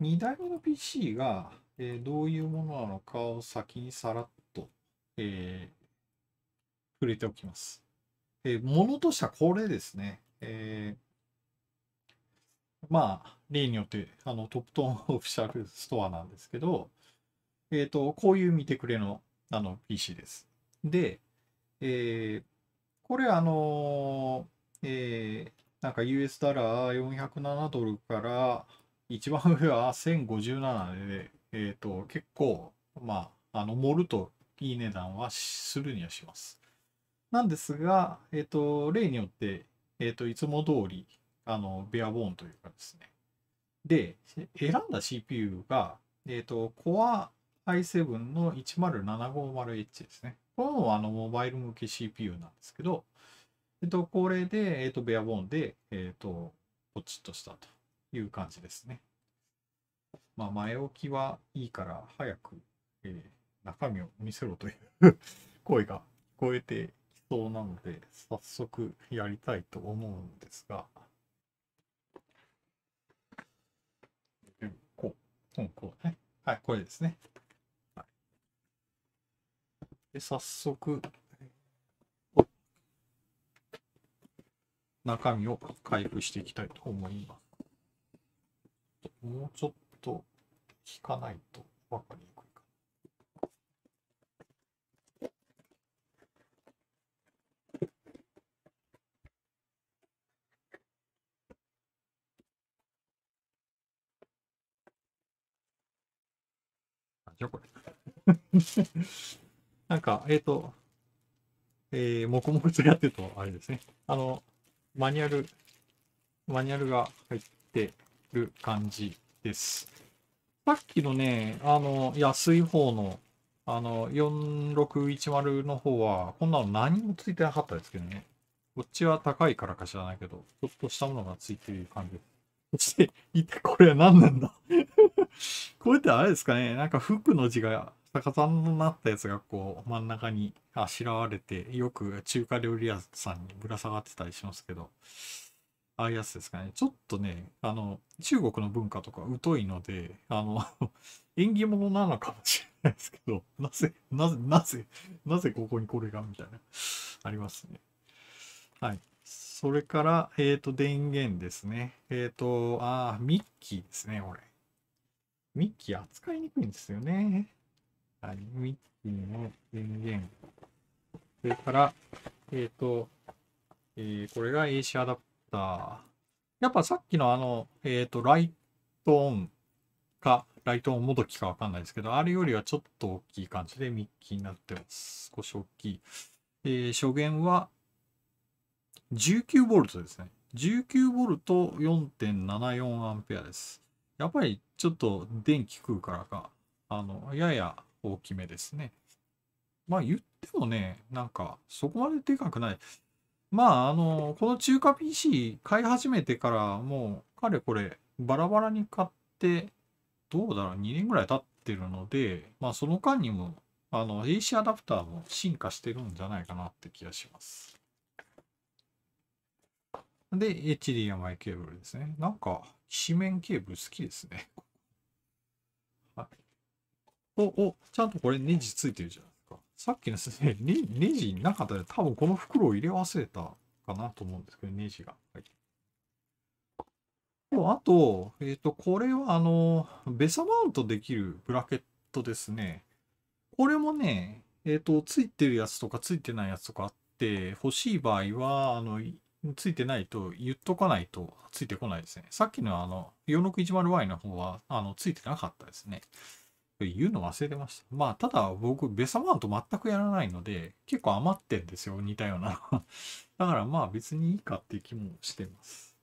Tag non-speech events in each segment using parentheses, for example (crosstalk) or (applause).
2台目の PC が、えー、どういうものなのかを先にさらっと、えー、触れておきます。えー、ものとしてはこれですね。えー、まあ、例によってあのトップトーン (laughs) オフィシャルストアなんですけど、えっ、と、こういう見てくれのあの PC です。で、えー、これあのー、えー、なんか US ダラー407ドルから一番上は1057で、えっ、ー、と、結構、まあ、あの、盛るといい値段はするにはします。なんですが、えっ、ー、と、例によって、えっ、ー、と、いつも通り、あの、ベアボーンというかですね。で、選んだ CPU が、えっ、と、Core i7 の 10750H ですね。このあのモバイル向け CPU なんですけど、えっと、これで、えっと、ベアボーンで、えっと、ポチッとしたと。いう感じですね。まあ、前置きはいいから早く、えー、中身を見せろという声が聞こえてきそうなので、早速やりたいと思うんですが、こう、うん、こうね。はい、これですね。はい、で早速、中身を開封していきたいと思います。もうちょっと引かないと分かりにくいかな。じゃこれ。(laughs) なんか、えっ、ー、と、えー、こつりやってると、あれですね。あの、マニュアル、マニュアルが入って、る感じです。さっきのね、あの、安い方の、あの、4610の方は、こんなの何もついてなかったですけどね。こっちは高いからか知らないけど、ちょっとしたものがついてる感じそして、(laughs) 一体これは何なんだ (laughs) これってあれですかねなんか服の字が逆さになったやつがこう真ん中にあしらわれて、よく中華料理屋さんにぶら下がってたりしますけど、ああいうやつですかね。ちょっとね、あの、中国の文化とか疎いので、あの、(laughs) 縁起物なのかもしれないですけど、なぜ、なぜ、なぜ、なぜここにこれがみたいな、ありますね。はい。それから、えっ、ー、と、電源ですね。えっ、ー、と、ああ、ミッキーですね、これ。ミッキー扱いにくいんですよね。はい、ミッキーの電源。それから、えっ、ー、と、えー、これが AC アダプ。やっぱさっきのあの、えっ、ー、と、ライトオンか、ライトオンもどきかわかんないですけど、あれよりはちょっと大きい感じでミッキーになってます。少し大きい。えー、初弦は 19V ですね。19V4.74A です。やっぱりちょっと電気食うからか、あの、やや大きめですね。まあ言ってもね、なんかそこまででかくない。まあ、あの、この中華 PC 買い始めてから、もう、彼これ、バラバラに買って、どうだろう、2年ぐらい経ってるので、まあ、その間にも、あの、AC アダプターも進化してるんじゃないかなって気がします。で、HDMI ケーブルですね。なんか、紙面ケーブル好きですね。はい。お、お、ちゃんとこれネジついてるじゃん。さっきのですね、ネジなかったで、多分この袋を入れ忘れたかなと思うんですけど、ネジが。はい。あと、えっ、ー、と、これはあの、ベサマウントできるブラケットですね。これもね、えっ、ー、と、ついてるやつとかついてないやつとかあって、欲しい場合は、あの、ついてないと言っとかないとついてこないですね。さっきのあの、4610Y の方は、あの、ついてなかったですね。言うの忘れてました。まあ、ただ僕、ベサマウント全くやらないので、結構余ってんですよ、似たような。(laughs) だからまあ別にいいかっていう気もしてます。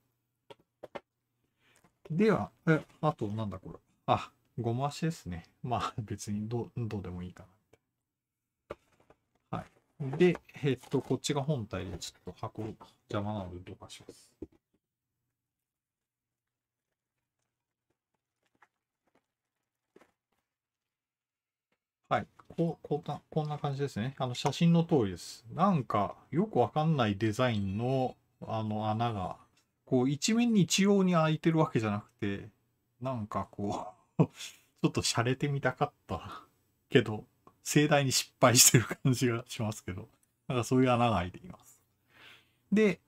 では、えあとなんだこれ。あ、ごま足ですね。まあ別にどどうでもいいかな。はい。で、えっと、こっちが本体でちょっと箱邪魔なのでどかします。こう、こんな、こんな感じですね。あの、写真の通りです。なんか、よくわかんないデザインの、あの、穴が、こう、一面に一様に開いてるわけじゃなくて、なんかこう (laughs) ちょっと洒落てみたかったけど、盛大に失敗してる感じがしますけど、なんかそういう穴が開いています。で、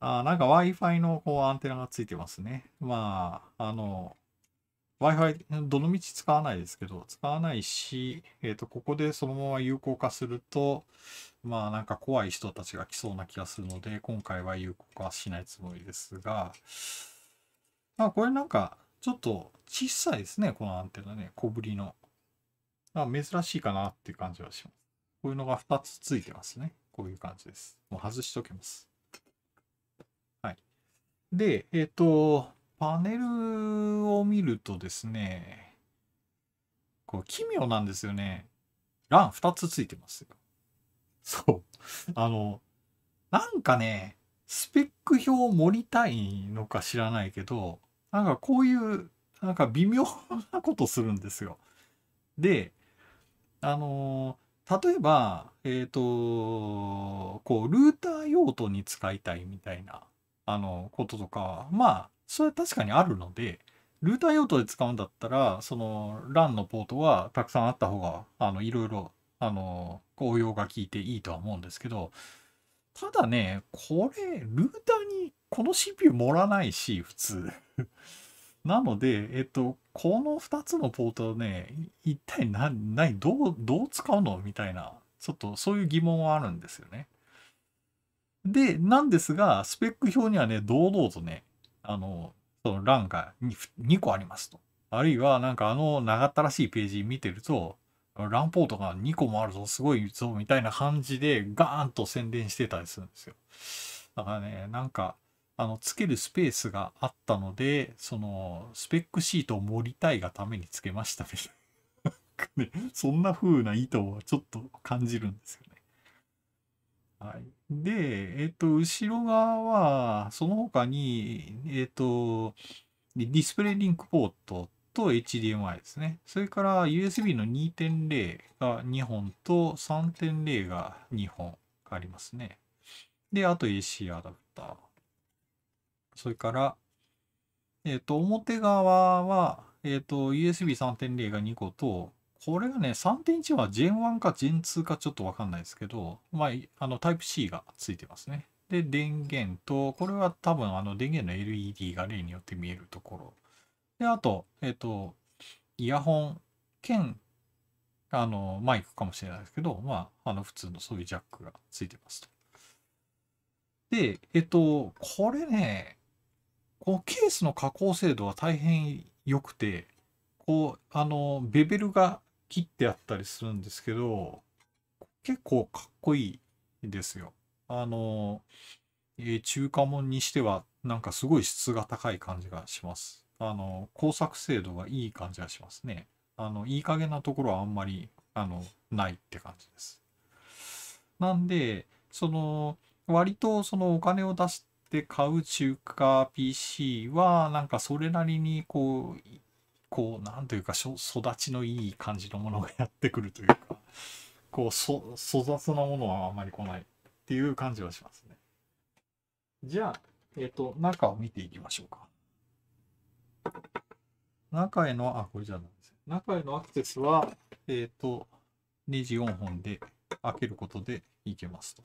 あなんか Wi-Fi のこうアンテナがついてますね。まあ、あの、Wi-Fi どのみち使わないですけど、使わないし、えっ、ー、と、ここでそのまま有効化すると、まあなんか怖い人たちが来そうな気がするので、今回は有効化しないつもりですが、まあこれなんかちょっと小さいですね、このアンテナね、小ぶりの。まあ珍しいかなっていう感じはします。こういうのが2つついてますね。こういう感じです。もう外しときます。はい。で、えっ、ー、と、パネルを見るとですね、こう奇妙なんですよね。欄2つついてますよ。そう。あの、なんかね、スペック表を盛りたいのか知らないけど、なんかこういう、なんか微妙なことするんですよ。で、あの例えば、えっ、ー、とこう、ルーター用途に使いたいみたいな、あの、こととか、まあ、それは確かにあるので、ルーター用途で使うんだったら、その LAN のポートはたくさんあった方が、あの、いろいろ、あの、応用が効いていいとは思うんですけど、ただね、これ、ルーターにこの CPU 盛らないし、普通。(laughs) なので、えっと、この2つのポートね、一体何、何、どう、どう使うのみたいな、ちょっとそういう疑問はあるんですよね。で、なんですが、スペック表にはね、堂々とね、あの、その欄が 2, 2個ありますと。あるいは、なんかあの長ったらしいページ見てると、ランポートが2個もあるぞ、すごいぞ、みたいな感じで、ガーンと宣伝してたりするんですよ。だからね、なんか、あの、つけるスペースがあったので、その、スペックシートを盛りたいがためにつけましたみたいな。ね、そんな風な意図をちょっと感じるんですよね。はい。で、えっ、と、後ろ側は、その他に、えっ、と、ディスプレイリンクポートと HDMI ですね。それから USB の2.0が2本と3.0が2本ありますね。で、あと AC アダプター。それから、えっ、と、表側は、えっ、と、USB3.0 が2個と、これがね、3.1は Gen1 か Gen2 かちょっとわかんないですけど、まあ、あの、Type-C がついてますね。で、電源と、これは多分、あの、電源の LED が例によって見えるところ。で、あと、えっ、ー、と、イヤホン兼、あの、マイクかもしれないですけど、まあ、あの、普通のそういうジャックがついてますと。で、えっ、ー、と、これね、このケースの加工精度は大変良くて、こう、あの、ベベルが切ってあったりするんですけど、結構かっこいいですよ。あの、えー、中華門にしてはなんかすごい質が高い感じがします。あの、工作精度がいい感じがしますね。あの、いい加減なところはあんまり、あの、ないって感じです。なんで、その、割とそのお金を出して買う中華 PC は、なんかそれなりにこう、こう、なんというか、育ちのいい感じのものがやってくるというか、(laughs) こう、そ、粗雑なものはあまり来ないっていう感じはしますね。じゃあ、えっ、ー、と、中を見ていきましょうか。中への、あ、これじゃないです。中へのアクセスは、えっ、ー、と、24本で開けることでいけますと。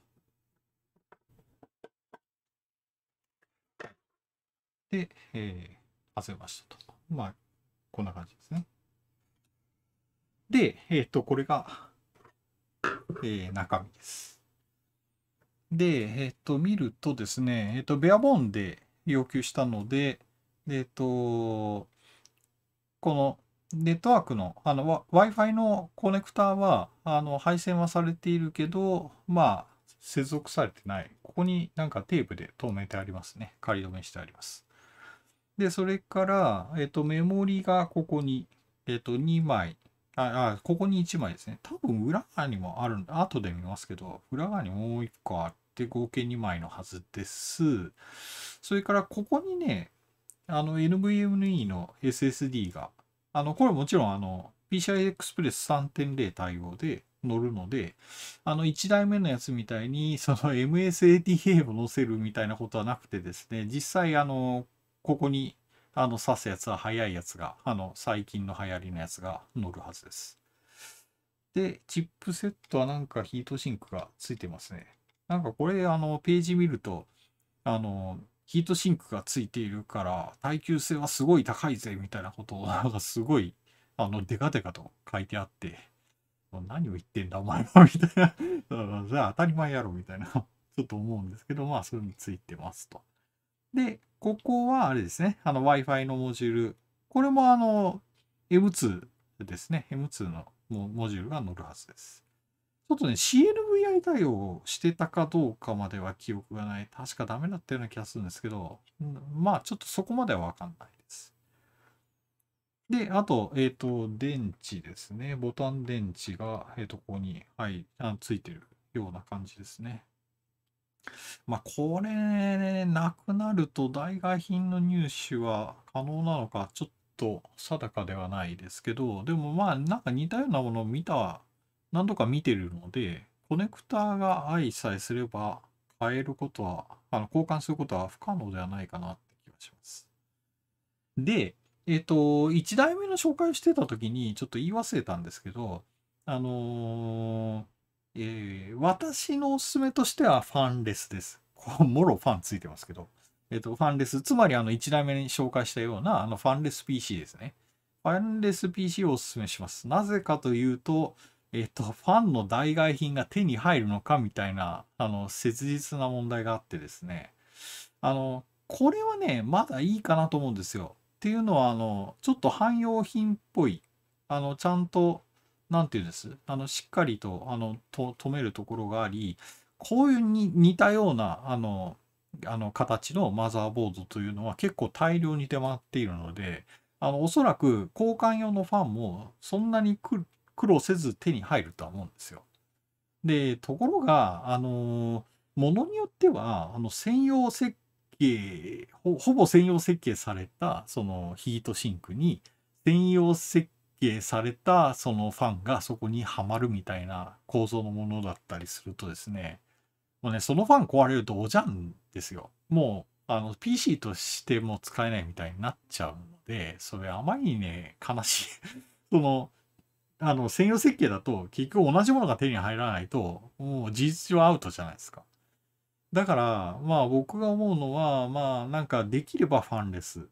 で、えー、焦りましたと。まあ、こんな感じですね。で、えっ、ー、と、これが、えー、中身です。で、えっ、ー、と、見るとですね、えっ、と、ベアボーンで要求したので、えっ、と、このネットワークの、あの、Wi-Fi のコネクターは、あの、配線はされているけど、まあ、接続されてない。ここになんかテープで留めてありますね。仮止めしてあります。で、それから、えっ、と、メモリがここに、えっ、と、2枚。あ、あ、ここに1枚ですね。多分裏側にもあるん後で見ますけど、裏側にもう1個あって、合計2枚のはずです。それから、ここにね、あの、NVMe の SSD が、あの、これもちろん、あの、PCI Express 3.0対応で乗るので、あの、1台目のやつみたいに、その MSATA を載せるみたいなことはなくてですね、実際、あの、ここにあの刺すやつは速いやつが、あの最近の流行りのやつが乗るはずです。で、チップセットはなんかヒートシンクがついてますね。なんかこれ、あの、ページ見ると、あの、ヒートシンクがついているから、耐久性はすごい高いぜ、みたいなことを、(laughs) なんかすごい、あの、デカデカと書いてあって、何を言ってんだ、お前は、みたいな。(laughs) じゃあ当たり前やろ、みたいな、ちょっと思うんですけど、まあ、それについてますと。で、ここはあれですね、あの Wi-Fi のモジュール。これもあの M2 ですね。M2 のモジュールが乗るはずです。ちょっとね、c n v i 対応してたかどうかまでは記憶がない。確かダメだったような気がするんですけど、まあちょっとそこまではわかんないです。で、あと、えっ、ー、と、電池ですね。ボタン電池が、えっ、ー、と、ここに、はい、あついてるような感じですね。まあ、これ、なくなると代替品の入手は可能なのか、ちょっと定かではないですけど、でもまあ、なんか似たようなものを見た、何度か見てるので、コネクターが愛さえすれば変えることは、あの交換することは不可能ではないかなって気がします。で、えっ、と、1台目の紹介をしてた時にちょっと言い忘れたんですけど、あのーえー、私のおすすめとしてはファンレスです。もろファンついてますけど。えっ、ー、と、ファンレス。つまり、あの、1台目に紹介したような、あの、ファンレス PC ですね。ファンレス PC をおすすめします。なぜかというと、えっ、ー、と、ファンの代替品が手に入るのかみたいな、あの、切実な問題があってですね。あの、これはね、まだいいかなと思うんですよ。っていうのは、あの、ちょっと汎用品っぽい、あの、ちゃんと何て言うんです、あの、しっかりと、あの、と止めるところがあり、こういうに似たような、あの、あの形のマザーボードというのは結構大量に出回っているので、あの、おそらく交換用のファンもそんなに苦労せず手に入るとは思うんですよ。で、ところが、あの、ものによっては、あの、専用設計、ほぼ専用設計された、そのヒートシンクに、専用設形されたそのファンがそこにはまるみたいな構造のものだったりするとですね、もうね、そのファン壊れるとおじゃんですよ。もう、あの、PC としても使えないみたいになっちゃうので、それあまりにね、悲しい (laughs) その、あの、専用設計だと、結局同じものが手に入らないと、もう事実上アウトじゃないですか。だから、まあ僕が思うのは、まあなんかできればファンレス。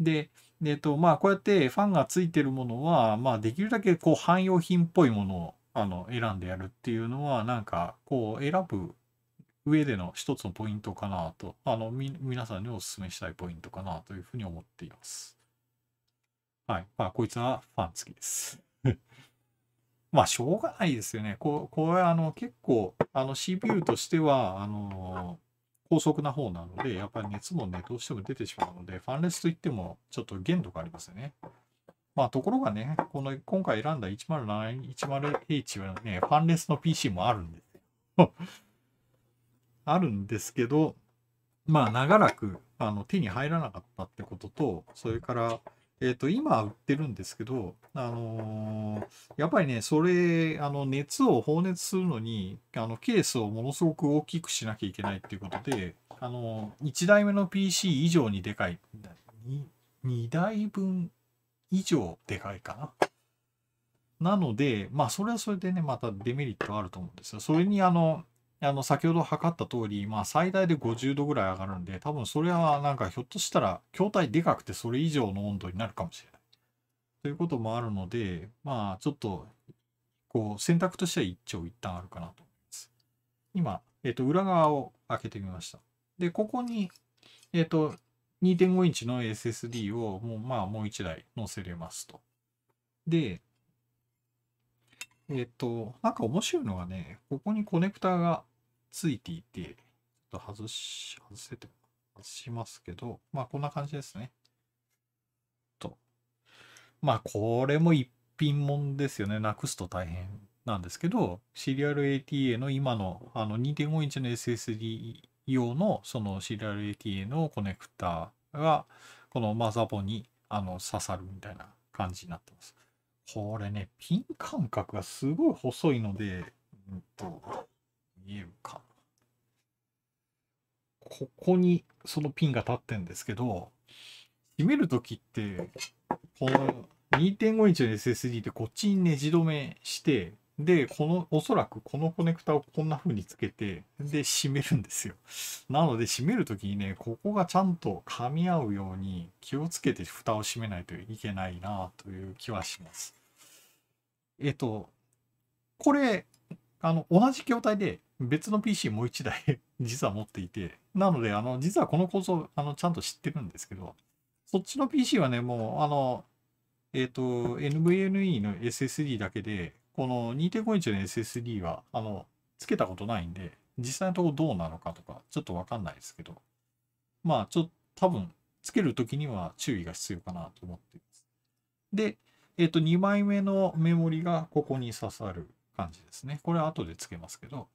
で、で、えっと、まあ、こうやってファンがついてるものは、まあ、できるだけこう、汎用品っぽいものを、あの、選んでやるっていうのは、なんか、こう、選ぶ上での一つのポイントかなと、あの、み、皆さんにお勧めしたいポイントかなというふうに思っています。はい。まあ、こいつはファン付きです。(laughs) まあ、しょうがないですよね。こう、これ、あの、結構、あの、CPU としては、あのー高速な方なので、やっぱり熱もね、どうしても出てしまうので、ファンレスといってもちょっと限度がありますよね。まあ、ところがね、この今回選んだ1 0 7 1 0 h はね、ファンレスの PC もあるんですよ。(laughs) あるんですけど、まあ、長らくあの手に入らなかったってことと、それから、えっ、ー、と、今売ってるんですけど、あのー、やっぱりね、それ、あの、熱を放熱するのに、あの、ケースをものすごく大きくしなきゃいけないっていうことで、あのー、1台目の PC 以上にでかい。2, 2台分以上でかいかな。なので、まあ、それはそれでね、またデメリットあると思うんですよ。それに、あの、あの、先ほど測った通り、まあ、最大で50度ぐらい上がるんで、多分それはなんかひょっとしたら、筐体でかくてそれ以上の温度になるかもしれない。ということもあるので、まあ、ちょっと、こう、選択としては一長一短あるかなと思います。今、えっ、ー、と、裏側を開けてみました。で、ここに、えっ、ー、と、2.5インチの SSD をもう、まあ、もう1台載せれますと。で、えっ、と、なんか面白いのがね、ここにコネクターがついていて、ちょっと外し、外せて、外しますけど、まあこんな感じですね。と。まあこれも一品もんですよね。なくすと大変なんですけど、シリアル ATA の今のあの2.5インチの SSD 用のそのシリアル ATA のコネクタが、このマザボにあの刺さるみたいな感じになってます。これね、ピン感覚がすごい細いので、うんと、えるか、ここにそのピンが立ってんですけど、閉めるときって、この2.5インチの SSD ってこっちにねじ止めして、で、この、おそらくこのコネクタをこんな風につけて、で、閉めるんですよ。なので、閉めるときにね、ここがちゃんと噛み合うように気をつけて蓋を閉めないといけないなという気はします。えっと、これ、あの、同じ筐体で別の PC もう一台 (laughs) 実は持っていて、なので、あの、実はこの構造、あの、ちゃんと知ってるんですけど、そっちの PC はね、もう、あの、えっ、ー、と、n v n e の SSD だけで、この2.5インチの SSD は、あの、つけたことないんで、実際のところどうなのかとか、ちょっとわかんないですけど、まあ、ちょっと、多分、つけるときには注意が必要かなと思っています。で、えっ、ー、と、2枚目のメモリがここに刺さる。感じですね。これは後でつけますけど。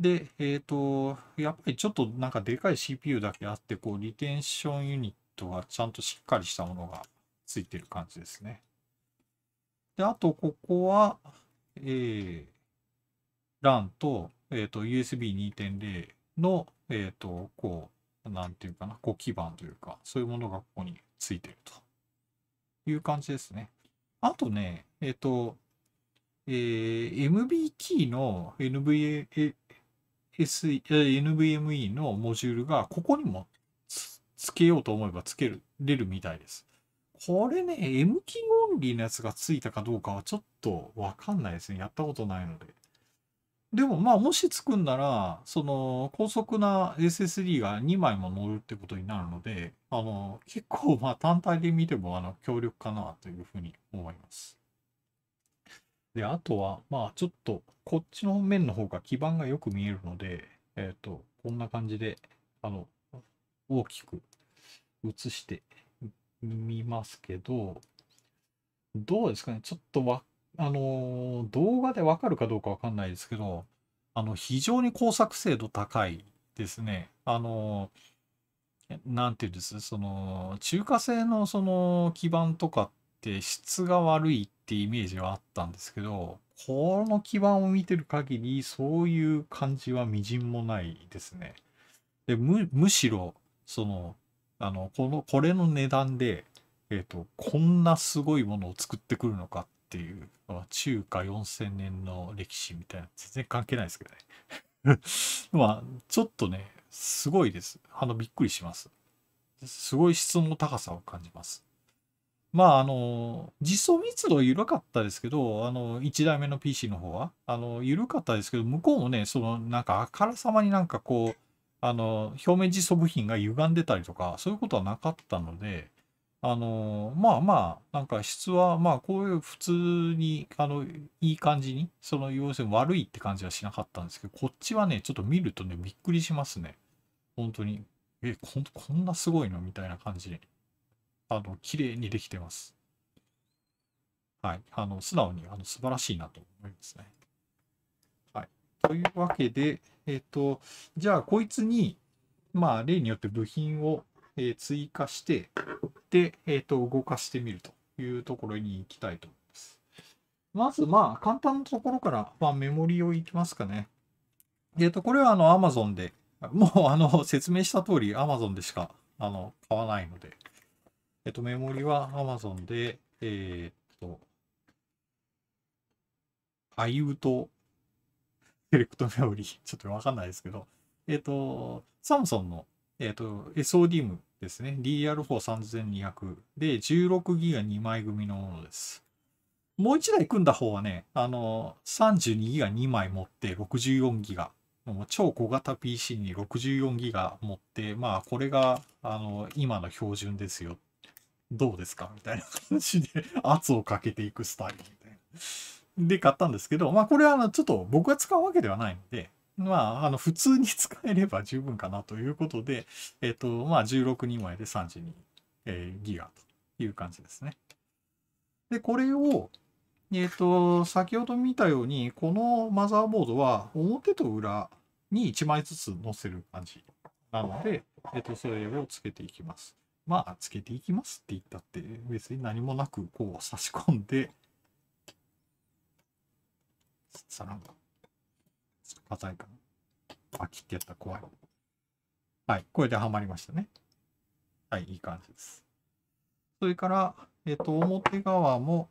で、えっ、ー、と、やっぱりちょっとなんかでかい CPU だけあって、こう、リテンションユニットはちゃんとしっかりしたものがついてる感じですね。で、あと、ここは、えー、LAN と、えっ、ー、と、USB2.0 の、えっ、ー、と、こう、なんていうかな、こう、基盤というか、そういうものがここについてるという感じですね。あとね、えっ、ー、と、えー、MB キーの n v s NVMe のモジュールがここにもつけようと思えばつけれるみたいです。これね、M キーオンリーのやつがついたかどうかはちょっとわかんないですね。やったことないので。でもまあもしつくんなら、その高速な SSD が2枚も乗るってことになるので、あの、結構まあ単体で見てもあの強力かなというふうに思います。で、あとは、まあちょっと、こっちの面の方が基盤がよく見えるので、えっ、ー、と、こんな感じで、あの、大きく映してみますけど、どうですかねちょっとわ、あのー、動画でわかるかどうかわかんないですけど、あの、非常に工作精度高いですね。あのー、なんていうんです、その、中華製のその基盤とかっって質が悪いってイメージはあったんですけど、この基盤を見てる限り、そういう感じは微塵もないですね。で、む、むしろ、その、あの、この、これの値段で、えっ、ー、と、こんなすごいものを作ってくるのかっていう、中華4000年の歴史みたいな、全然関係ないですけどね。(laughs) まあ、ちょっとね、すごいです。あの、びっくりします。すごい質の高さを感じます。まああの、実装密度緩かったですけど、あの、1台目の PC の方は、あの、緩かったですけど、向こうもね、その、なんかあからさまになんかこう、あの、表面実装部品が歪んでたりとか、そういうことはなかったので、あの、まあまあ、なんか質は、まあこういう普通に、あの、いい感じに、その、要するに悪いって感じはしなかったんですけど、こっちはね、ちょっと見るとね、びっくりしますね。本当に。え、こんこんなすごいのみたいな感じで。あの、綺麗にできてます。はい。あの、素直に、あの、素晴らしいなと思いますね。はい。というわけで、えっ、ー、と、じゃあ、こいつに、まあ、例によって部品を、えー、追加して、で、えっ、ー、と、動かしてみるというところに行きたいと思います。まず、まあ、簡単なところから、まあ、メモリをいきますかね。えっ、と、これは、あの、Amazon で、もう、あの、説明した通り、Amazon でしか、あの、買わないので、えっと、メモリは Amazon で、えー、っと、アイウトセレクトメモリ、ちょっとわかんないですけど、えっと、サムソンの、えっと、SODIM ですね、DR43200 で 16GB2 枚組のものです。もう1台組んだ方はね、あの、32GB2 枚持って 64GB。もう超小型 PC に 64GB 持って、まあこれがあの今の標準ですよどうですかみたいな感じで圧をかけていくスタイルみたいな。で、買ったんですけど、まあこれはあのちょっと僕が使うわけではないので、まあ、あの、普通に使えれば十分かなということで、えっ、と、まあ、1 6人前で32、えギガという感じですね。で、これを、えっ、と、先ほど見たように、このマザーボードは表と裏に1枚ずつ載せる感じなので、えっ、と、それをつけていきます。まあ、つけていきますって言ったって、別に何もなく、こう差し込んで、さらん。ちょっと硬いかな。あ、切ってやった、怖い。はい、これではまりましたね。はい、いい感じです。それから、えっ、と、表側も、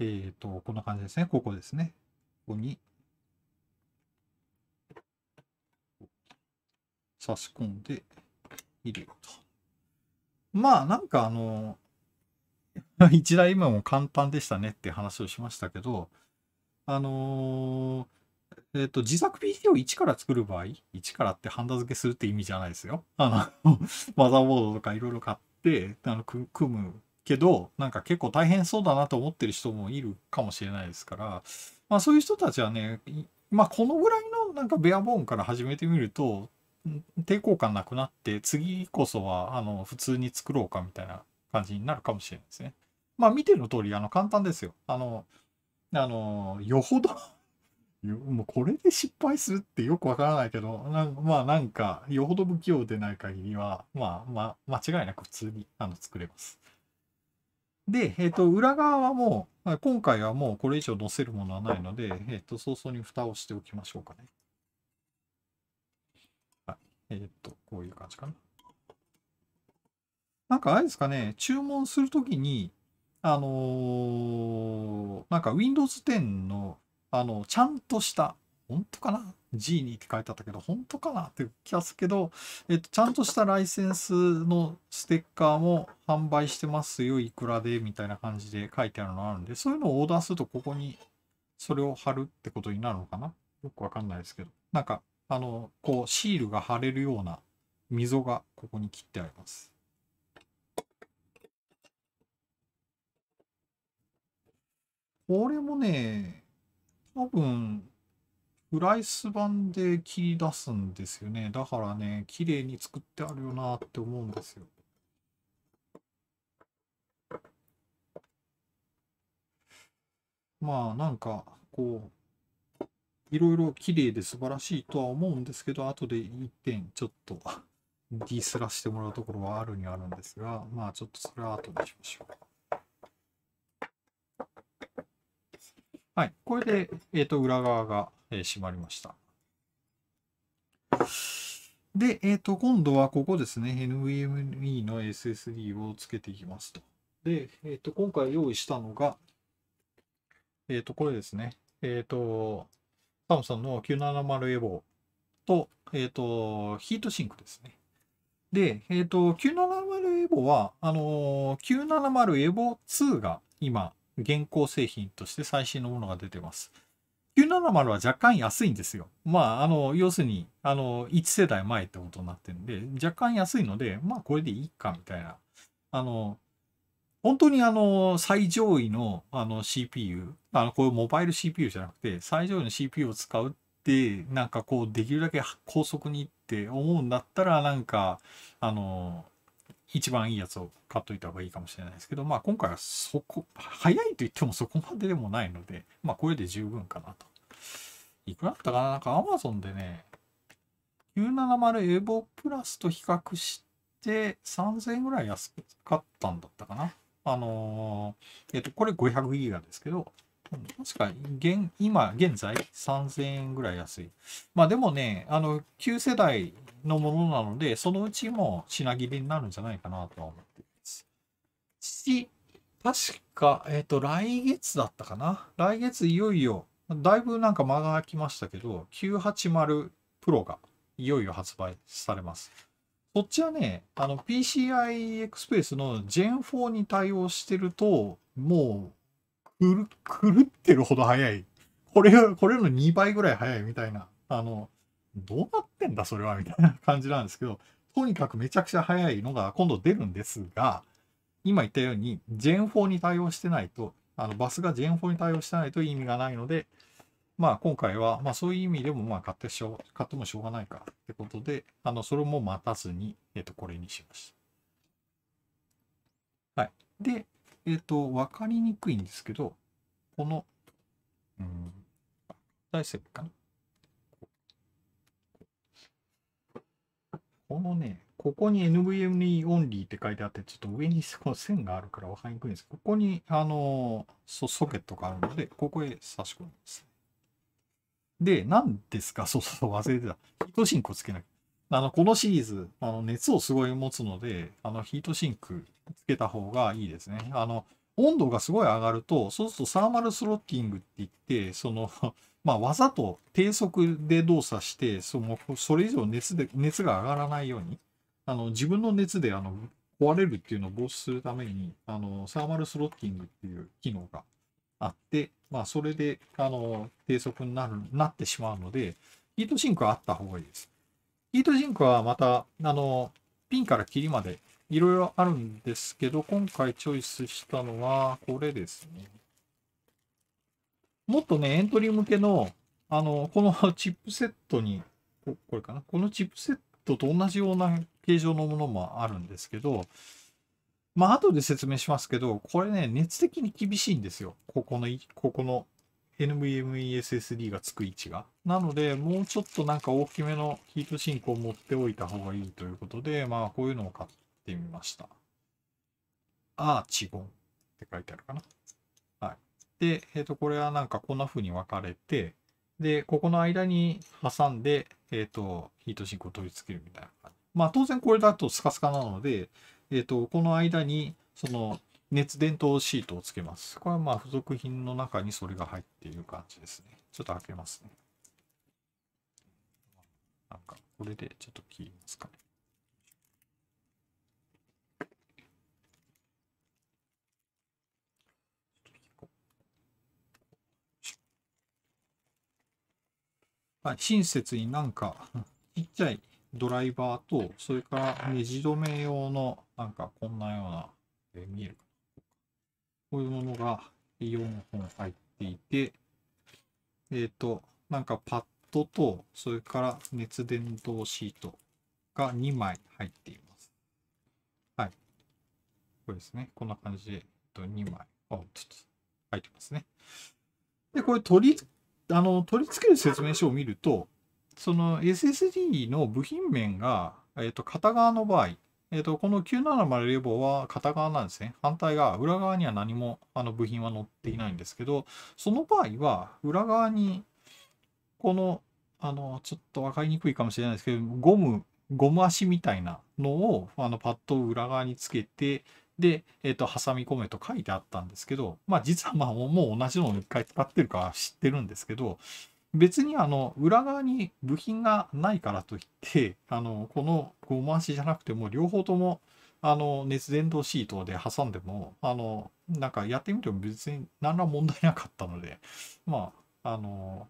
えっ、ー、と、こんな感じですね。ここですね。ここに差し込んでれると。まあなんかあの、(laughs) 一台今も簡単でしたねって話をしましたけど、あのー、えっ、ー、と、自作 PC を1から作る場合、1からってハンダ付けするって意味じゃないですよ。あの (laughs) マザーボードとかいろいろ買って、あの、組むけど、なんか結構大変そうだなと思ってる人もいるかもしれないですから、まあそういう人たちはね、まあこのぐらいのなんかベアボーンから始めてみると、抵抗感なくなって次こそはあの普通に作ろうかみたいな感じになるかもしれないですね。まあ見ての通りあの簡単ですよ。あの、あの、よほどもうこれで失敗するってよくわからないけど、まあなんか、よほど不器用でない限りは、まあ、まあ、間違いなく普通にあの作れます。で、えっ、ー、と、裏側はもう、今回はもうこれ以上載せるものはないので、えっ、ー、と、早々に蓋をしておきましょうかね。えー、っと、こういう感じかな。なんかあれですかね、注文するときに、あのー、なんか Windows 10の、あの、ちゃんとした、本当かな ?G2 って書いてあったけど、本当かなって気がするけど、えっと、ちゃんとしたライセンスのステッカーも販売してますよ、いくらで、みたいな感じで書いてあるのがあるんで、そういうのをオーダーすると、ここにそれを貼るってことになるのかなよくわかんないですけど。なんか、あの、こう、シールが貼れるような溝がここに切ってあります。これもね、多分、フライス版で切り出すんですよね。だからね、綺麗に作ってあるよなって思うんですよ。まあ、なんか、こう、いろいろ綺麗で素晴らしいとは思うんですけど、後で一点ちょっと (laughs) ディスらしてもらうところはあるにあるんですが、まあちょっとそれは後にしましょう。はい、これで、えーと、裏側が、えー、閉まりました。で、えっ、ー、と、今度はここですね、NVMe の SSD をつけていきますと。で、えっ、ー、と、今回用意したのが、えっ、ー、と、これですね。えっ、と、サムさんの9 7 0エボォと、えっ、ー、と、ヒートシンクですね。で、えっ、ー、と、970エボは、あのー、970エボ2が今、現行製品として最新のものが出てます。970は若干安いんですよ。まあ、あの、要するに、あの、1世代前ってことになってるんで、若干安いので、まあ、これでいいか、みたいな、あの、本当にあの、最上位のあの CPU、あの、こういうモバイル CPU じゃなくて、最上位の CPU を使うって、なんかこう、できるだけ高速にって思うんだったら、なんか、あの、一番いいやつを買っといた方がいいかもしれないですけど、まあ今回はそこ、早いと言ってもそこまででもないので、まあこれで十分かなと。いくらだったかななんか Amazon でね、970 Evo プラスと比較して3000円ぐらい安かったんだったかな。あのー、えっと、これ500ギガですけど、確か現、今、現在3000円ぐらい安い。まあでもね、あの、旧世代のものなので、そのうちも品切れになるんじゃないかなとは思っています。し、確か、えっ、ー、と、来月だったかな。来月いよいよ、だいぶなんか間が空きましたけど、980 Pro がいよいよ発売されます。そっちはね、あの PCI Express の Gen4 に対応してると、もう、狂ってるほど早い。これ、これの2倍ぐらい早いみたいな。あの、どうなってんだそれはみたいな感じなんですけど、とにかくめちゃくちゃ早いのが今度出るんですが、今言ったように Gen4 に対応してないと、あのバスが Gen4 に対応してないと意味がないので、まあ今回は、まあそういう意味でも、まあ買ってしょう、買ってもしょうがないかってことで、あの、それも待たずに、えっ、と、これにしました。はい。で、えっ、と、わかりにくいんですけど、この、うん、大丈夫かなこのね、ここに NVMe オンリーって書いてあって、ちょっと上にこ (laughs) の線があるからわかりにくいんですここに、あのソケットがあるので、ここへ差し込みます。で、何ですか (laughs) そうそう、忘れてた。ヒートシンクをつけなきゃ。あの、このシリーズ、あの、熱をすごい持つので、あの、ヒートシンクつけた方がいいですね。あの、温度がすごい上がると、そうするとサーマルスロッキングって言って、その (laughs) まあ、わざと低速で動作して、そのそれ以上熱で熱が上がらないように、あの自分の熱であの壊れるっていうのを防止するためにあの、サーマルスロッキングっていう機能があって、まあ、それで、あの、低速になる、なってしまうので、ヒートシンクはあった方がいいです。ヒートシンクはまた、あの、ピンからキリまでいろいろあるんですけど、今回チョイスしたのは、これですね。もっとね、エントリー向けの、あの、この (laughs) チップセットに、これかなこのチップセットと同じような形状のものもあるんですけど、まあ、後で説明しますけど、これね、熱的に厳しいんですよ。ここの、ここの NVMe SSD がつく位置が。なので、もうちょっとなんか大きめのヒートシンクを持っておいた方がいいということで、まあ、こういうのを買ってみました。アーチゴンって書いてあるかな。はい。で、えっ、ー、と、これはなんかこんな風に分かれて、で、ここの間に挟んで、えっ、ー、と、ヒートシンクを取り付けるみたいな感じ。まあ、当然これだとスカスカなので、えっ、ー、と、この間に、その、熱伝導シートをつけます。これはまあ、付属品の中にそれが入っている感じですね。ちょっと開けますね。なんか、これでちょっと切りますかね。親切になんか、(laughs) ちっちゃいドライバーと、それからネジ止め用の、なんかこんなような、えー、見えるかなこういうものが4本入っていて、えっ、ー、と、なんかパッドと、それから熱伝導シートが2枚入っています。はい。これですね。こんな感じで、えっと、2枚、あ、ちょっと入ってますね。で、これ取り、あの、取り付ける説明書を見ると、その SSD の部品面が、えっと、片側の場合、えっと、この970レボは片側なんですね。反対側、裏側には何もあの部品は載っていないんですけど、その場合は、裏側に、この、あの、ちょっと分かりにくいかもしれないですけど、ゴム、ゴム足みたいなのを、あの、パッドを裏側につけて、で、えっ、ー、と、挟み込めと書いてあったんですけど、まあ実はまあもう同じのを一回使ってるか知ってるんですけど、別にあの裏側に部品がないからといって (laughs) あのこのゴム足じゃなくても両方ともあの熱伝導シートで挟んでもあのなんかやってみても別に何ら問題なかったので (laughs) まああの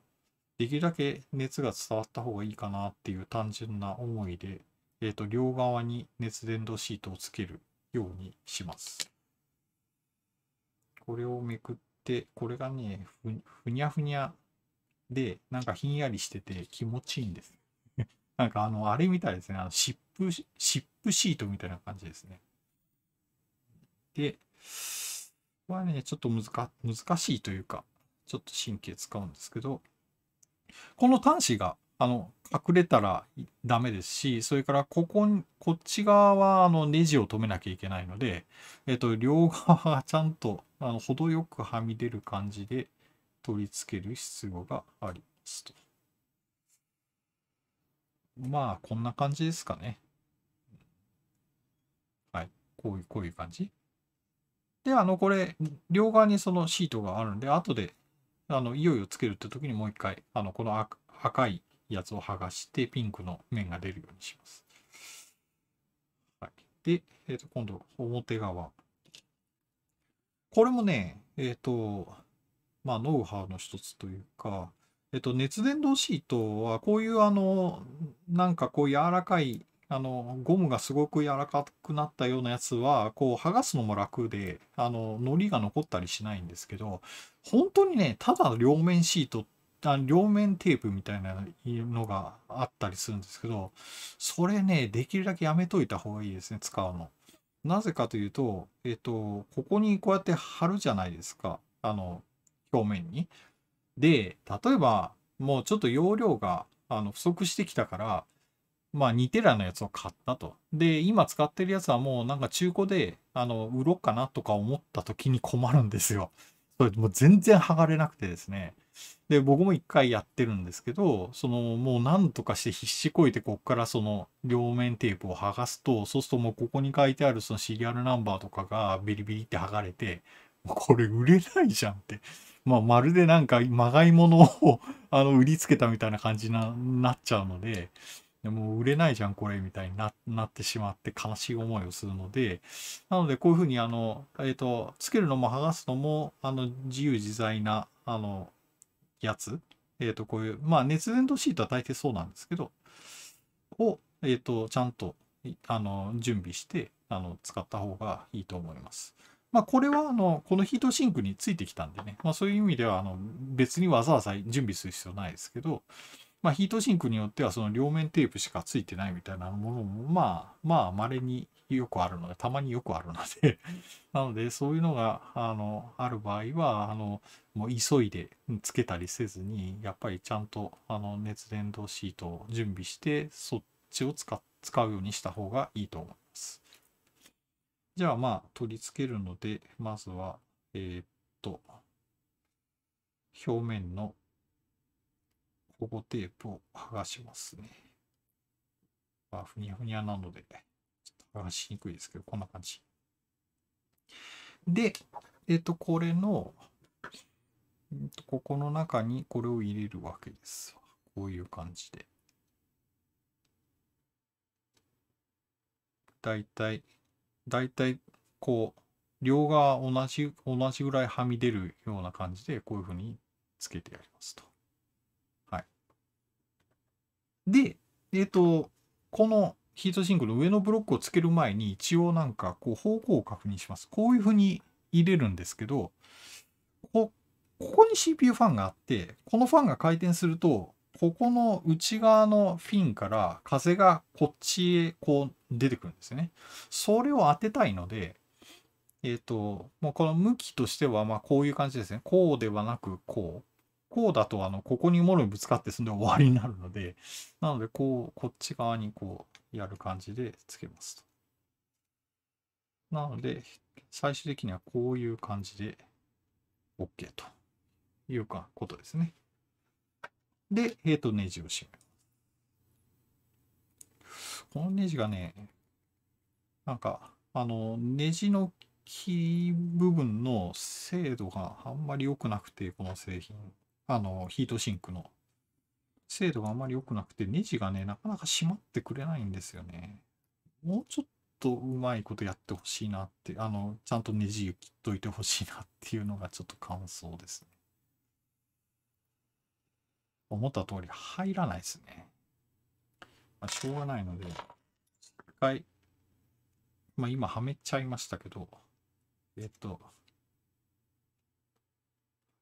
できるだけ熱が伝わった方がいいかなっていう単純な思いで、えー、と両側に熱伝導シートをつけるようにします。これをめくってこれがねふにゃふにゃで、なんかひんやりしてて気持ちいいんです。(laughs) なんかあの、あれみたいですね。あのシップ、シップシートみたいな感じですね。で、これはね、ちょっと難難しいというか、ちょっと神経使うんですけど、この端子が、あの、隠れたらダメですし、それからここに、こっち側はあのネジを止めなきゃいけないので、えっと、両側がちゃんとあの程よくはみ出る感じで、取り付ける必要がありますと。まあ、こんな感じですかね。はい。こういう、こういう感じ。で、あの、これ、両側にそのシートがあるんで、後で、あの、いよいよつけるって時にもう一回、あの、この赤いやつを剥がして、ピンクの面が出るようにします。はい。で、えっ、ー、と、今度、表側。これもね、えっ、ー、と、まあ、ノウハウの一つというか、えっと、熱伝導シートはこういうあのなんかこう柔らかいあのゴムがすごく柔らかくなったようなやつはこう剥がすのも楽であのりが残ったりしないんですけど本当にねただ両面シート両面テープみたいなのがあったりするんですけどそれねできるだけやめといた方がいいですね使うの。なぜかというと、えっと、ここにこうやって貼るじゃないですか。あの表面に。で、例えば、もうちょっと容量があの不足してきたから、まあ2テラのやつを買ったと。で、今使ってるやつはもうなんか中古であの売ろうかなとか思った時に困るんですよ。それもう全然剥がれなくてですね。で、僕も一回やってるんですけど、そのもうなんとかして必死こいてこっからその両面テープを剥がすと、そうするともうここに書いてあるそのシリアルナンバーとかがビリビリって剥がれて、これ売れないじゃんってまあ、まるでなんかまがいものを (laughs) あの売りつけたみたいな感じになっちゃうので、でも売れないじゃんこれみたいになってしまって悲しい思いをするので、なのでこういうふうにあの、えっ、ー、と、つけるのも剥がすのも、あの、自由自在な、あの、やつ、えっ、ー、と、こういう、まあ熱伝導シートは大抵そうなんですけど、を、えっ、ー、と、ちゃんと、あの、準備して、あの、使った方がいいと思います。まあ、これはあのこのヒートシンクについてきたんでね、まあ、そういう意味ではあの別にわざわざ準備する必要ないですけど、まあ、ヒートシンクによってはその両面テープしかついてないみたいなものもまあまあ稀によくあるのでたまによくあるので (laughs) なのでそういうのがあのある場合はあのもう急いでつけたりせずにやっぱりちゃんとあの熱伝導シートを準備してそっちを使うようにした方がいいと思います。じゃあまあ取り付けるので、まずは、えー、っと、表面の保護テープを剥がしますね。まあ、ふにゃふにゃなので、ちょっと剥がしにくいですけど、こんな感じ。で、えっと、これの、ここの中にこれを入れるわけです。こういう感じで。だいたい大体こう両側同じ同じぐらいはみ出るような感じでこういうふうにつけてやりますと。はい。で、えっ、ー、と、このヒートシンクの上のブロックをつける前に一応なんかこう方向を確認します。こういうふうに入れるんですけど、こここに CPU ファンがあって、このファンが回転すると、ここの内側のフィンから風がこっちへこう出てくるんですね。それを当てたいので、えっ、ー、と、もうこの向きとしては、まこういう感じですね。こうではなく、こう。こうだと、あの、ここにもろにぶつかって、そんで終わりになるので、なので、こう、こっち側にこう、やる感じでつけますと。なので、最終的にはこういう感じで OK というかことですね。で、えっ、ー、と、ネジを締めす。このネジがね、なんか、あの、ネジの木部分の精度があんまり良くなくて、この製品。あの、ヒートシンクの。精度があんまり良くなくて、ネジがね、なかなか締まってくれないんですよね。もうちょっとうまいことやってほしいなって、あの、ちゃんとネジ切っといてほしいなっていうのがちょっと感想ですね。思った通り入らないですね。まあ、しょうがないので、一回、まあ、今はめちゃいましたけど、えっと、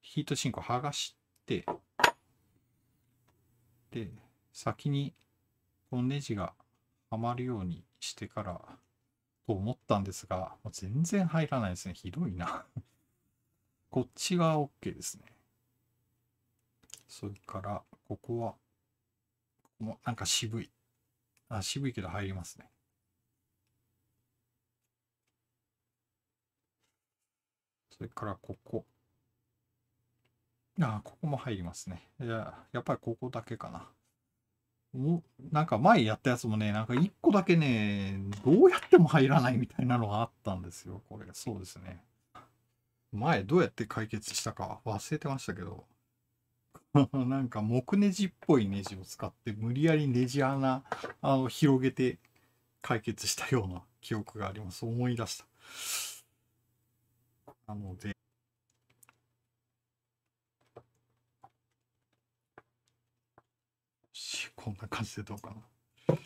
ヒートシンクを剥がして、で、先にこのネジがはまるようにしてからと思ったんですが、全然入らないですね。ひどいなこっちが OK ですね。それから、ここは、ここもなんか渋い。あ、渋いけど入りますね。それから、ここ。あ、ここも入りますね。いや、やっぱりここだけかな。もなんか前やったやつもね、なんか一個だけね、どうやっても入らないみたいなのがあったんですよ。これ、そうですね。前どうやって解決したか忘れてましたけど。(laughs) なんか木ネジっぽいネジを使って無理やりネジ穴を広げて解決したような記憶があります思い出したなのでこんな感じでどうかな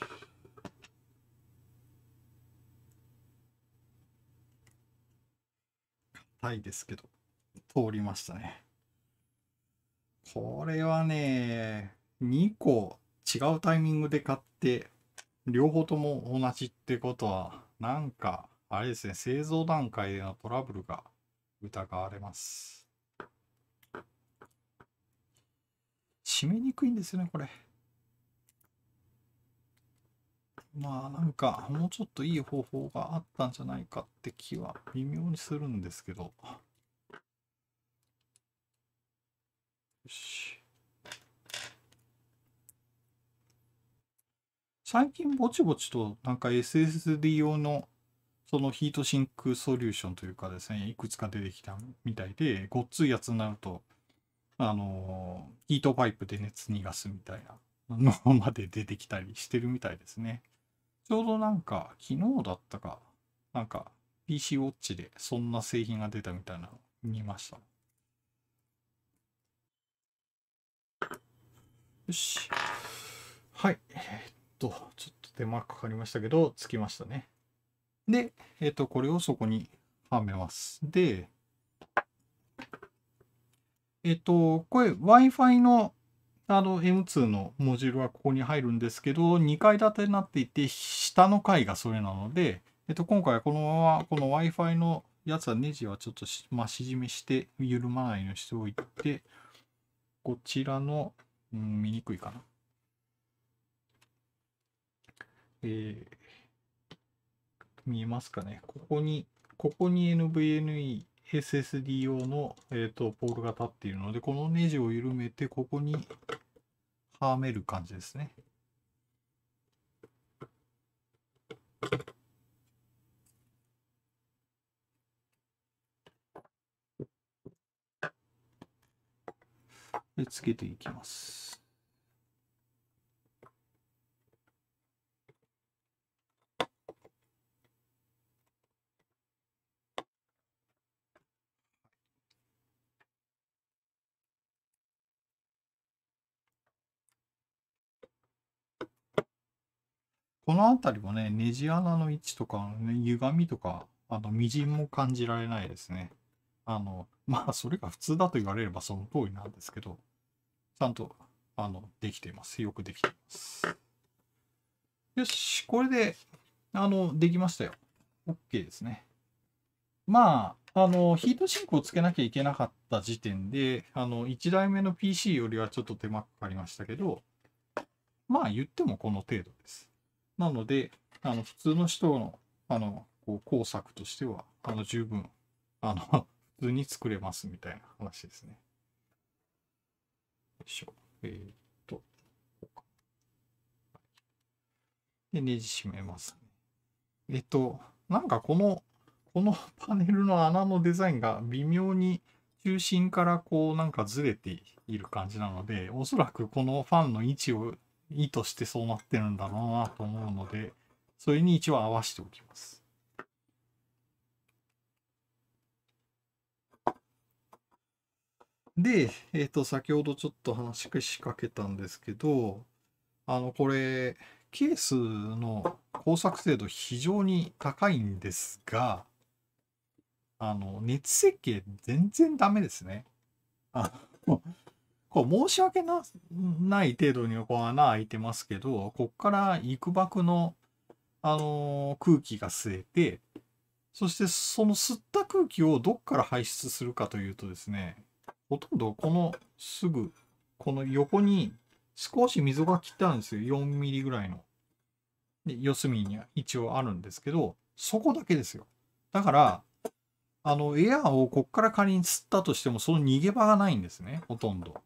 硬いですけど通りましたねこれはね、2個違うタイミングで買って、両方とも同じってことは、なんか、あれですね、製造段階でのトラブルが疑われます。締めにくいんですよね、これ。まあなんかもうちょっといい方法があったんじゃないかって気は微妙にするんですけど。最近ぼちぼちとなんか SSD 用のそのヒートシンクソリューションというかですね、いくつか出てきたみたいで、ごっついやつになると、あの、ヒートパイプで熱逃がすみたいなのまで出てきたりしてるみたいですね。ちょうどなんか、昨日だったか、なんか PC ウォッチでそんな製品が出たみたいなの見ました。よし。はい。えー、と、ちょっと手間かかりましたけど、つきましたね。で、えっ、ー、と、これをそこにはめます。で、えっ、ー、と、これ Wi-Fi のあの M2 のモジュールはここに入るんですけど、2階建てになっていて、下の階がそれなので、えっ、ー、と、今回はこのままこの Wi-Fi のやつはネジはちょっと増し締めして、緩まないようにしておいて、こちらの、うん、見にくいかな。えー、見えますかね。ここに、ここに n v n e SSD 用の、えーと、とポールが立っているので、このネジを緩めて、ここにはめる感じですね。でつけていきます。この辺りもね、ネジ穴の位置とか、ね、歪みとか、あの、微塵も感じられないですね。あの、まあ、それが普通だと言われればその通りなんですけど、ちゃんと、あの、できています。よくできています。よし、これで、あの、できましたよ。OK ですね。まあ、あの、ヒートシンクをつけなきゃいけなかった時点で、あの、1台目の PC よりはちょっと手間かかりましたけど、まあ言ってもこの程度です。なので、あの、普通の人の、あの、こう工作としては、あの、十分、あの (laughs) 普通に作れますみたいな話ですね。よいしょ。えー、っと、で、ネジ締めます、ね。えっと、なんかこの、このパネルの穴のデザインが微妙に中心からこうなんかずれている感じなので、おそらくこのファンの位置を意図してそうなってるんだろうなと思うので、それに一応合わせておきます。で、えっ、ー、と、先ほどちょっと話しかけたんですけど、あの、これ、ケースの工作精度非常に高いんですが、あの、熱設計全然ダメですね。あこう申し訳なない程度にこう穴開いてますけど、こっから幾くの、あのー、空気が吸えて、そしてその吸った空気をどっから排出するかというとですね、ほとんどこのすぐ、この横に少し溝が切ってあるんですよ。4ミリぐらいの。で、四隅には一応あるんですけど、そこだけですよ。だから、あの、エアーをこっから仮に吸ったとしても、その逃げ場がないんですね、ほとんど。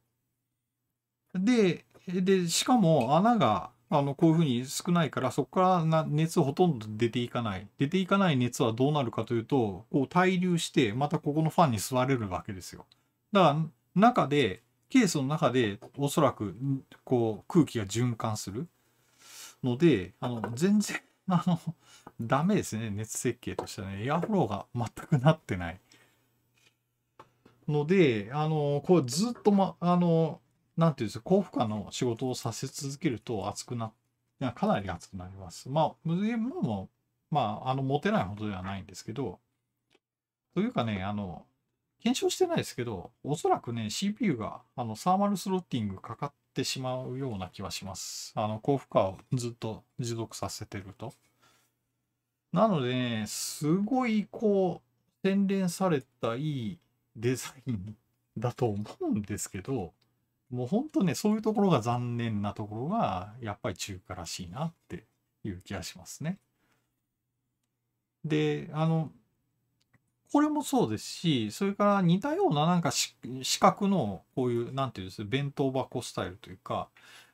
で、で、しかも穴が、あの、こういうふうに少ないから、そこからな熱ほとんど出ていかない。出ていかない熱はどうなるかというと、こう滞留して、またここのファンに座れるわけですよ。だから、中で、ケースの中で、おそらく、こう、空気が循環するので、あの、全然、あの、ダメですね、熱設計としてはね。エアフローが全くなってない。ので、あの、これずっと、ま、あの、なんていうんですか、高負荷の仕事をさせ続けると熱くな、かなり熱くなります。まあ、無限もも、まあ、あの、持てないほどではないんですけど、というかね、あの、検証してないですけど、おそらくね、CPU が、あの、サーマルスロッティングかかってしまうような気はします。あの、高負荷をずっと持続させてると。なのでね、すごい、こう、洗練されたいいデザインだと思うんですけど、もうほんとね、そういうところが残念なところが、やっぱり中華らしいなっていう気がしますね。で、あの、これもそうですし、それから似たようななんか四角のこういう、なんていうんです弁当箱スタイルというか、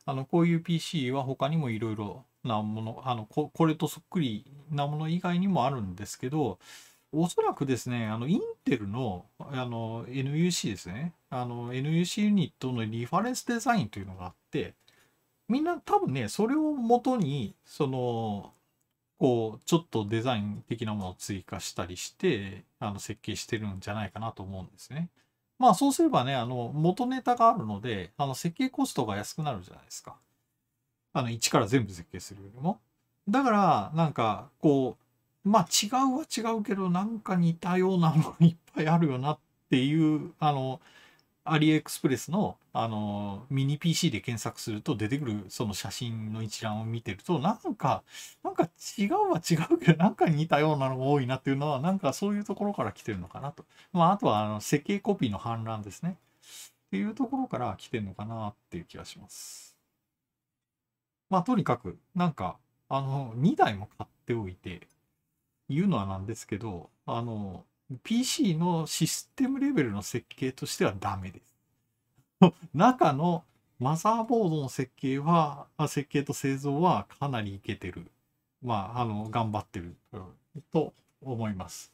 あの、こういう PC は他にもいろいろなもの、あのこ、これとそっくりなもの以外にもあるんですけど、おそらくですね、あの、インテルの、あの、NUC ですね。あの、NUC ユニットのリファレンスデザインというのがあって、みんな多分ね、それを元に、その、こう、ちょっとデザイン的なものを追加したりして、あの、設計してるんじゃないかなと思うんですね。まあ、そうすればね、あの、元ネタがあるので、あの、設計コストが安くなるじゃないですか。あの、一から全部設計するよりも。だから、なんか、こう、まあ違うは違うけどなんか似たようなのいっぱいあるよなっていうあのアリエクスプレスのあのミニ PC で検索すると出てくるその写真の一覧を見てるとなんかなんか違うは違うけどなんか似たようなのが多いなっていうのはなんかそういうところから来てるのかなとまああとはあの設計コピーの反乱ですねっていうところから来てるのかなっていう気がしますまあとにかくなんかあの2台も買っておいて言うのはなんですけど、あの、PC のシステムレベルの設計としてはダメです。(laughs) 中のマザーボードの設計は、設計と製造はかなりいけてる。まあ、あの、頑張ってる、と思います。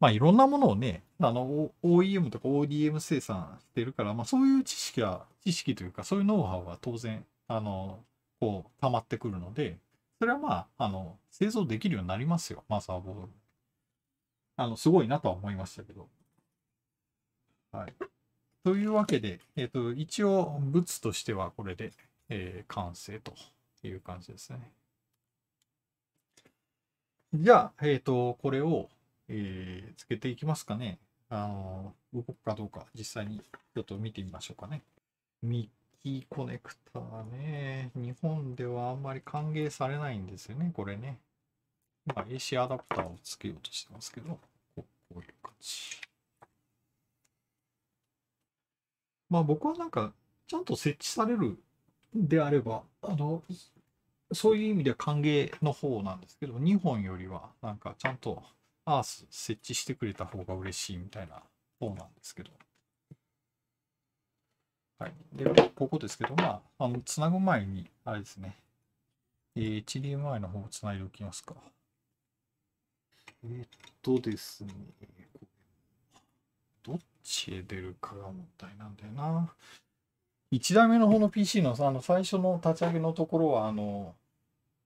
まあ、いろんなものをね、あの、OEM とか ODM 生産してるから、まあ、そういう知識は、知識というか、そういうノウハウは当然、あの、こう、溜まってくるので、それはまあ、あの、製造できるようになりますよ、マザーボード。あの、すごいなとは思いましたけど。はい。というわけで、えっ、ー、と、一応、物としてはこれで、えー、完成という感じですね。じゃあ、えっ、ー、と、これを、えつけていきますかね。あの、動くかどうか、実際にちょっと見てみましょうかね。3 e コネクタね、日本ではあんまり歓迎されないんですよね、これね。まあ、AC アダプターをつけようとしてますけど、こういう感じ。まあ僕はなんか、ちゃんと設置されるであれば、あの、そういう意味では歓迎の方なんですけど、日本よりはなんかちゃんとアース設置してくれた方が嬉しいみたいな方なんですけど。はい。で、ここですけど、まあ、あの、つなぐ前に、あれですね、えー、HDMI の方をつないでおきますか。えー、っとですね、どっちへ出るかが問題なんだよな。1台目の方の PC のあの最初の立ち上げのところは、あの、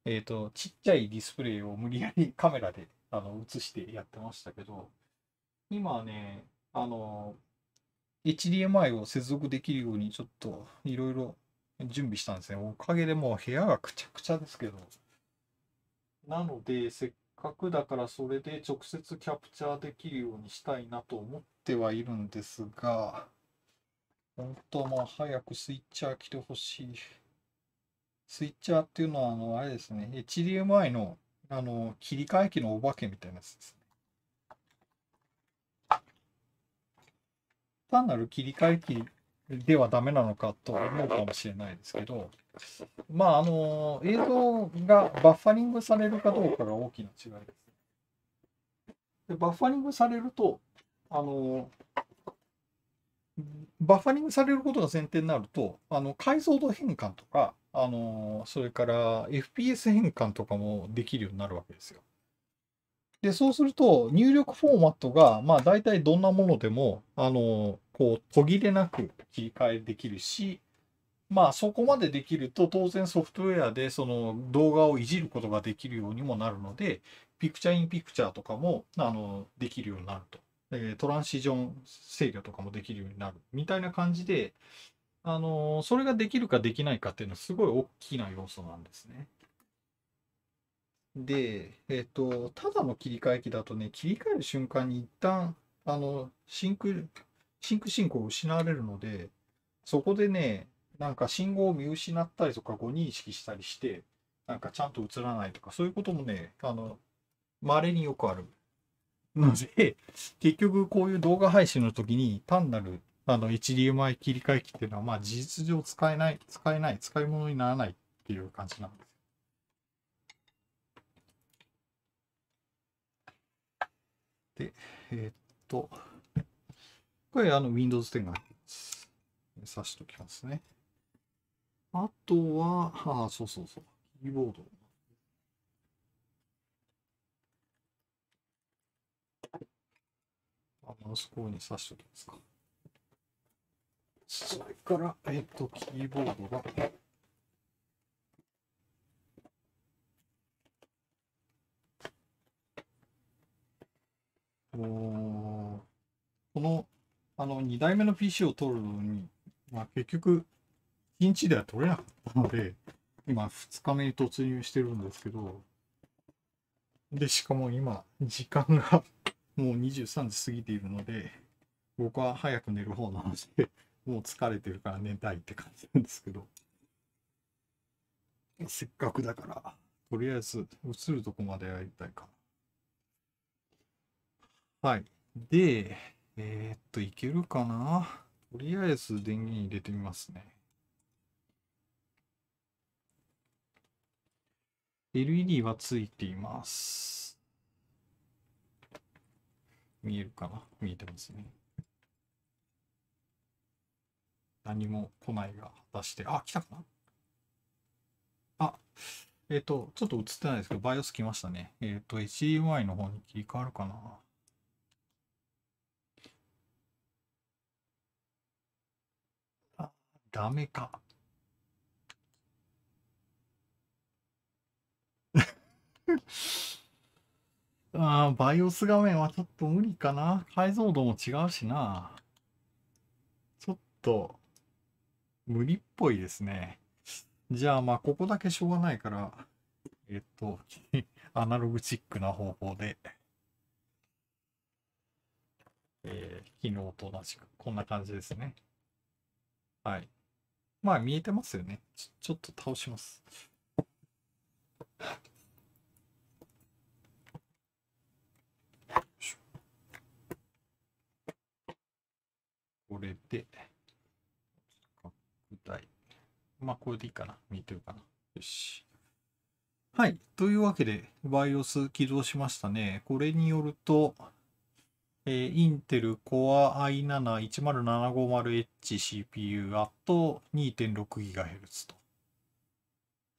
えっ、ー、と、ちっちゃいディスプレイを無理やりカメラであの映してやってましたけど、今ね、あの、HDMI を接続できるようにちょっといろいろ準備したんですね。おかげでもう部屋がくちゃくちゃですけど。なので、せっかくだからそれで直接キャプチャーできるようにしたいなと思ってはいるんですが、本当もう早くスイッチャー来てほしい。スイッチャーっていうのは、あの、あれですね、HDMI のあの切り替え機のお化けみたいなやつです。単なる切り替え機ではダメなのかと思うかもしれないですけど、まあ、あの、映像がバッファリングされるかどうかが大きな違いです。でバッファリングされると、あの、バッファリングされることが前提になると、あの、解像度変換とか、あの、それから FPS 変換とかもできるようになるわけですよ。で、そうすると、入力フォーマットが、まあ、大体どんなものでも、あの、こう、途切れなく切り替えできるし、まあ、そこまでできると、当然ソフトウェアで、その、動画をいじることができるようにもなるので、ピクチャーインピクチャーとかも、あの、できるようになると。トランシジョン制御とかもできるようになる。みたいな感じで、あの、それができるかできないかっていうのはすごい大きな要素なんですね。で、えっと、ただの切り替え機だとね、切り替える瞬間に一旦、あの、ク、シンク進行を失われるので、そこでね、なんか信号を見失ったりとか、誤認識したりして、なんかちゃんと映らないとか、そういうこともね、あの、稀によくある。ので、結局こういう動画配信の時に単なるあの HDMI 切り替え機っていうのは、まあ事実上使えない、使えない、使い物にならないっていう感じなんです。で、えー、っと、これあの Windows 10が挿しときますね。あとは、ああ、そうそうそう、キーボード。あマウスコーに挿しときますか。それから、えっと、キーボードが。この、あの、2台目の PC を取るのに、まあ、結局、1日では取れなかったので、今、2日目に突入してるんですけど、で、しかも今、時間がもう23時過ぎているので、僕は早く寝る方なのでもう疲れてるから寝たいって感じなんですけど、せっかくだから、とりあえず映るとこまでやりたいか。はい。で、えー、っと、いけるかなとりあえず電源入れてみますね。LED はついています。見えるかな見えてますね。何も来ないが、果たして、あ、来たかなあ、えっ、ー、と、ちょっと映ってないですけど、BIOS 来ましたね。えっ、ー、と、HDMI の方に切り替わるかなダメか。(laughs) ああ、バイオス画面はちょっと無理かな。解像度も違うしな。ちょっと、無理っぽいですね。じゃあ、まあ、ここだけしょうがないから、えっと、(laughs) アナログチックな方法で、えー、昨日と同じく、こんな感じですね。はい。まあ見えてますよね。ちちょっと倒します。これで、拡大。まあこれでいいかな。見えてるかな。よし。はい。というわけで、BIOS 起動しましたね。これによると、えー、インテル Core i7-10750H CPU あと 2.6GHz と。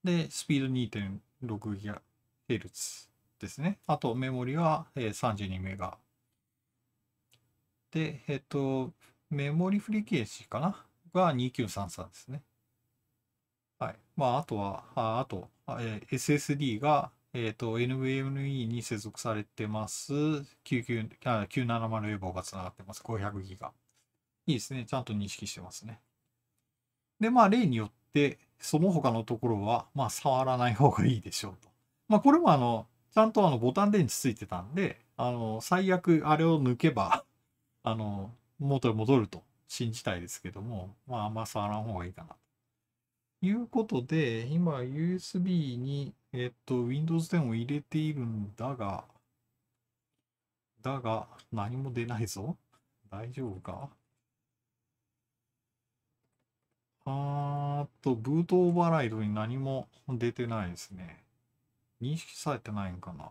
で、スピード 2.6GHz ですね。あとメモリは、えー、32 m b で、えっ、ー、と、メモリフリケーシーかなが2933ですね。はい。まあ、あとは、ああと、えー、SSD がえっ、ー、と、NVMe に接続されてます。99 7 0予防がつながってます。500ギガ。いいですね。ちゃんと認識してますね。で、まあ、例によって、その他のところは、まあ、触らない方がいいでしょうと。まあ、これもあの、ちゃんとあの、ボタン電池ついてたんで、あの、最悪、あれを抜けば、あの、元に戻ると信じたいですけども、まあ、あんま触らん方がいいかな。いうことで、今 USB に、えっと、Windows 10を入れているんだが、だが、何も出ないぞ。大丈夫かあーっと、ブートオーバーライドに何も出てないですね。認識されてないんかな。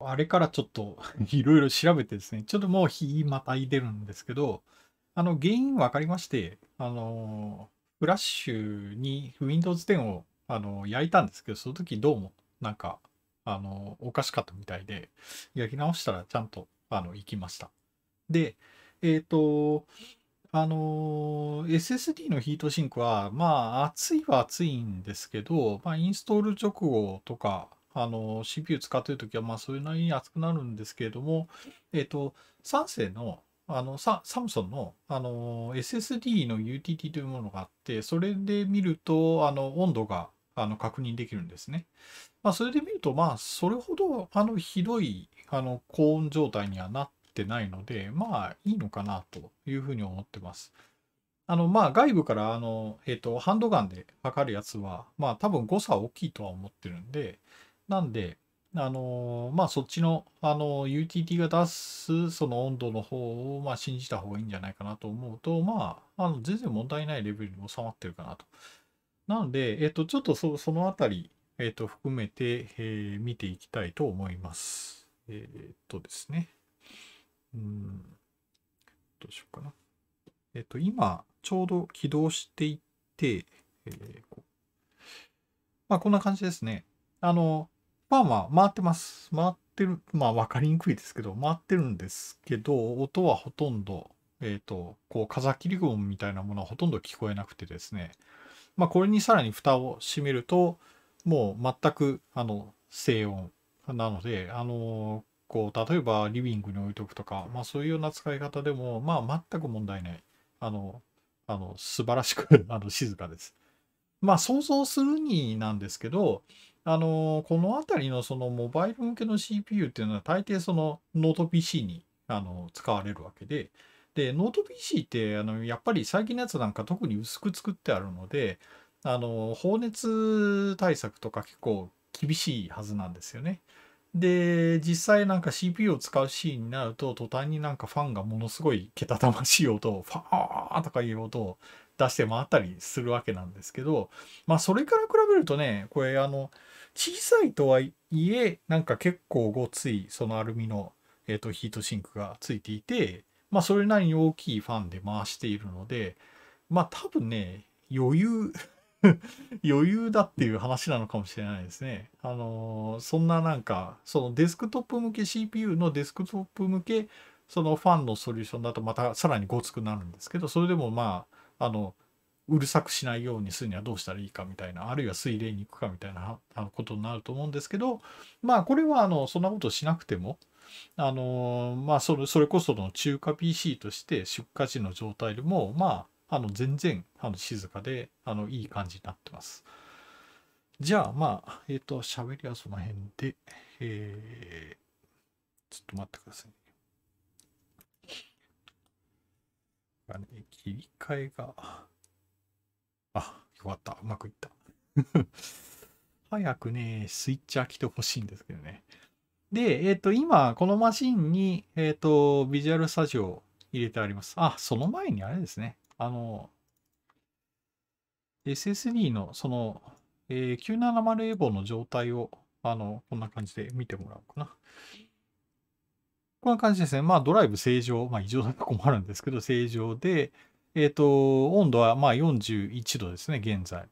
あれからちょっと (laughs) いろいろ調べてですね、ちょっともう火またいでるんですけど、あの原因分かりまして、あのフラッシュに Windows 10をあの焼いたんですけど、その時どうもなんかあのおかしかったみたいで、焼き直したらちゃんとあの行きました。で、えっ、ー、と、あの SSD のヒートシンクは、まあ、熱いは熱いんですけど、まあ、インストール直後とか、あの CPU 使ってるときは、まあ、それなりに熱くなるんですけれども、えっ、ー、と、3世のあのササムソンのあの SSD の UTT というものがあって、それで見ると、あの温度があの確認できるんですね。まあ、それで見ると、まあ、それほどあのひどいあの高温状態にはなってないので、まあ、いいのかなというふうに思ってます。あの、まあ、外部からあの、えっ、ー、と、ハンドガンで測るやつは、まあ、多分誤差大きいとは思ってるんで、なんで、あのまあ、そっちの、あの UTT が出すその温度の方を、まあ、信じた方がいいんじゃないかなと思うと、まあ、あの全然問題ないレベルに収まってるかなと。なので、えっと、ちょっとそそのあたり、えっと、含めて、えー、見ていきたいと思います。えー、っとですね。うん。どうしようかな。えっと、今、ちょうど起動していって、えー、まあ、こんな感じですね。あの、まあまあ、回ってます。回ってる。まあ、わかりにくいですけど、回ってるんですけど、音はほとんど、えっ、ー、と、こう、風切り音みたいなものはほとんど聞こえなくてですね。まあ、これにさらに蓋を閉めると、もう全く、あの、静音なので、あの、こう、例えばリビングに置いとくとか、まあ、そういうような使い方でも、まあ、全く問題ない。あの、あの、素晴らしくあの、静かです。まあ、想像するになんですけど、あのこの辺りのそのモバイル向けの CPU っていうのは大抵そのノート PC にあの使われるわけで、で、ノート PC ってあのやっぱり最近のやつなんか特に薄く作ってあるので、あの放熱対策とか結構厳しいはずなんですよね。で、実際なんか CPU を使うシーンになると、途端になんかファンがものすごいけたたましい音を、ファーとかいう音を出して回ったりするわけなんですけど、まあそれから比べるとね、これあの、小さいとはいえ、なんか結構ごつい、そのアルミの、えーと、ヒートシンクがついていて、まあそれなりに大きいファンで回しているので、まあ多分ね、余裕 (laughs) 余裕だっていう話なのかもしれないですね。あのー、そんななんか、そのデスクトップ向け CPU のデスクトップ向け、そのファンのソリューションだとまたさらにごつくなるんですけど、それでもまあ、あの、うるさくしないようにするにはどうしたらいいかみたいなあるいは水冷に行くかみたいなことになると思うんですけどまあこれはあのそんなことしなくてもあのまあそれそれこその中華 PC として出荷時の状態でもまああの全然あの静かであのいい感じになってます。じゃあまあえっ、ー、と喋りはその辺で、えー、ちょっと待ってください、ね。切り替えが。あ、よかった。うまくいった。(laughs) 早くね、スイッチ飽きてほしいんですけどね。で、えっ、ー、と、今、このマシンに、えっ、ー、と、ビジュアルスタジオ入れてあります。あ、その前にあれですね。あの、SSD の、その、えー、970エボの状態を、あの、こんな感じで見てもらおうかな。こんな感じですね。まあ、ドライブ正常。まあ、異常なと困るんですけど、正常で、えっ、ー、と、温度はまあ41度ですね、現在。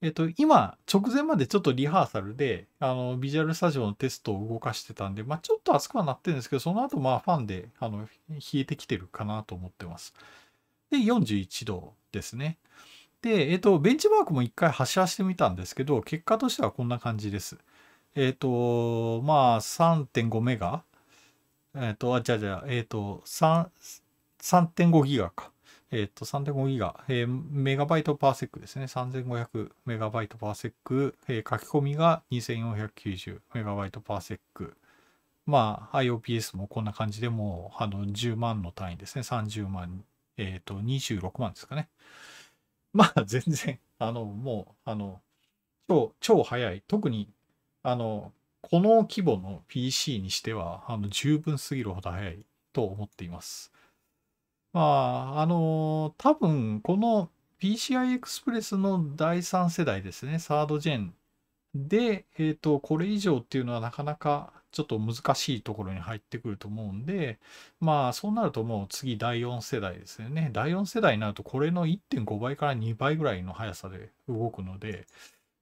えっ、ー、と、今、直前までちょっとリハーサルで、あの、ビジュアルスタジオのテストを動かしてたんで、まあ、ちょっと熱くはなってるんですけど、その後、まあ、ファンで、あの、冷えてきてるかなと思ってます。で、41度ですね。で、えっ、ー、と、ベンチマークも一回走らせてみたんですけど、結果としてはこんな感じです。えっ、ー、と、まあ、3.5メガえっ、ー、と、あ、じゃじゃ、えっ、と、3、3.5ギガか。えっ、ー、と、3.5ギガ、えー、メガバイトパーセックですね。3500メガバイトパーセック、えー、書き込みが2490メガバイトパーセック。まあ、IOPS もこんな感じでもう、あの、10万の単位ですね。30万、えっ、ー、と、26万ですかね。まあ、(laughs) 全然、あの、もう、あの、超、超早い。特に、あの、この規模の PC にしては、あの、十分すぎるほど早いと思っています。まあ、あの、多分この PCI Express の第3世代ですね、サードジェンで、えっ、ー、と、これ以上っていうのはなかなかちょっと難しいところに入ってくると思うんで、まあ、そうなるともう次第4世代ですよね。第4世代になるとこれの1.5倍から2倍ぐらいの速さで動くので、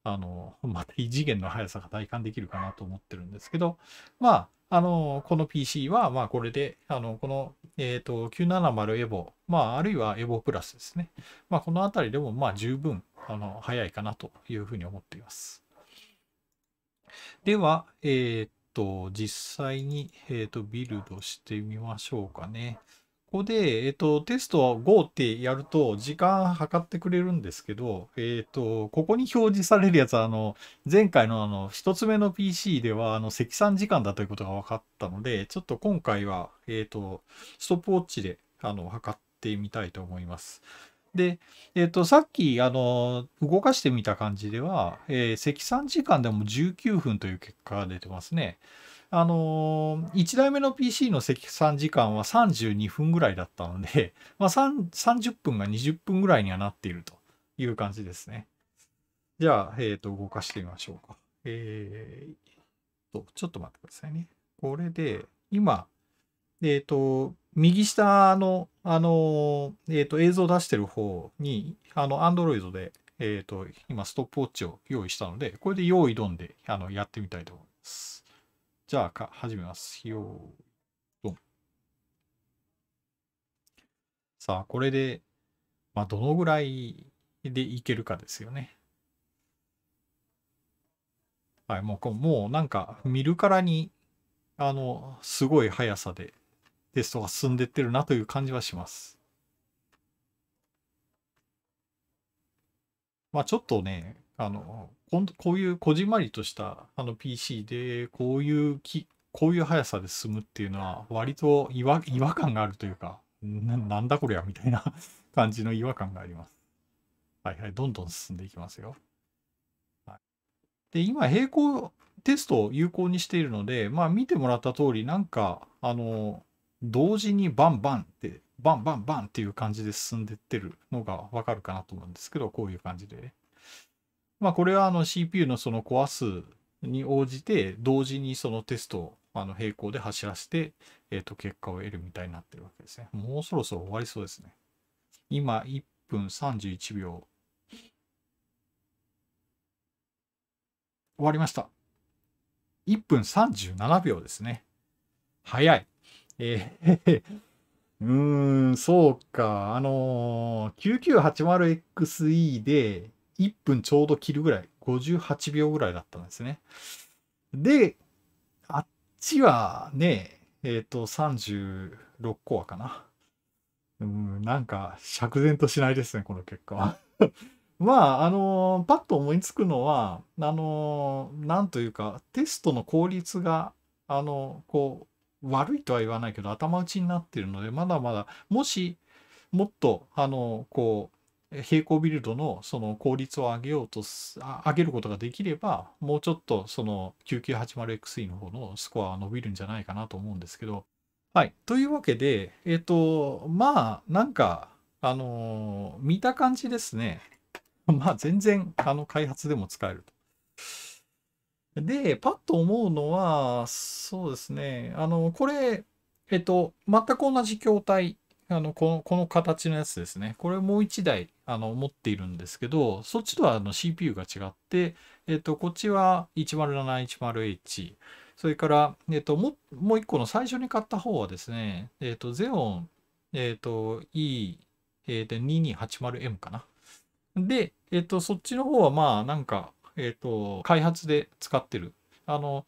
あの、また異次元の速さが体感できるかなと思ってるんですけど、まあ、あの、この PC は、まあ、これで、あの、このえっ、ー、と、970エボ、まあ、あるいはエボプラスですね。まあ、このあたりでも、まあ、十分、あの、早いかなというふうに思っています。では、えっ、ー、と、実際に、えっ、ー、と、ビルドしてみましょうかね。ここで、えっと、テストは5ってやると時間測ってくれるんですけど、えっと、ここに表示されるやつは、あの、前回のあの、一つ目の PC では、あの、積算時間だということが分かったので、ちょっと今回は、えっと、ストップウォッチで、あの、測ってみたいと思います。で、えっと、さっき、あの、動かしてみた感じでは、えー、積算時間でも19分という結果が出てますね。あのー、1台目の PC の積算時間は32分ぐらいだったので、(laughs) まあ、30分が20分ぐらいにはなっているという感じですね。じゃあ、えっ、ー、と、動かしてみましょうか。えー、と、ちょっと待ってくださいね。これで、今、えっ、ー、と、右下の、あのー、えっ、ー、と、映像出してる方に、あの、アンドロイドで、えっ、と、今、ストップウォッチを用意したので、これで用意ドンで、あの、やってみたいと思います。じゃあか、始めます。よドン。さあ、これで、まあ、どのぐらいでいけるかですよね。はい、もう、こうもうなんか、見るからに、あの、すごい速さでテストが進んでってるなという感じはします。まあ、ちょっとね、あの、こんこういうこじんまりとしたあの PC でこういうきこういう速さで進むっていうのは割と違和違和感があるというかななんだこれゃみたいな (laughs) 感じの違和感があります。はいはい、どんどん進んでいきますよ。はい、で今並行テストを有効にしているので、まあ、見てもらった通りなんかあの同時にバンバンってバンバンバンっていう感じで進んでってるのがわかるかなと思うんですけどこういう感じでね。まあ、これはあの CPU のそのコア数に応じて、同時にそのテストをあの並行で走らせて、えっ、と、結果を得るみたいになってるわけですね。もうそろそろ終わりそうですね。今、1分31秒。終わりました。1分37秒ですね。早い。えーうーん、そうか。あのー、9980XE で、1分ちょうど切るぐらい、58秒ぐらいだったんですね。で、あっちはね、えっ、ー、と、36コアかな。うん、なんか、釈然としないですね、この結果は。(laughs) まあ、あのー、パッと思いつくのは、あのー、なんというか、テストの効率が、あのー、こう、悪いとは言わないけど、頭打ちになってるので、まだまだ、もし、もっと、あのこう、並行ビルドのその効率を上げようと上げることができれば、もうちょっとその 9980XE の方のスコアは伸びるんじゃないかなと思うんですけど。はい。というわけで、えっ、ー、と、まあ、なんか、あのー、見た感じですね。(laughs) まあ、全然、あの、開発でも使えると。で、パッと思うのは、そうですね。あの、これ、えっと、全く同じ筐体あの、この、この形のやつですね。これもう一台、あの、持っているんですけど、そっちとはあの CPU が違って、えっ、と、こっちは1 0 7 1 0 h それから、えっ、と、も、もう一個の最初に買った方はですね、えっ、と、ゼオン、えっ、と、E、えっ、と、2280M かな。で、えっ、と、そっちの方はまあ、なんか、えっ、と、開発で使ってる。あの、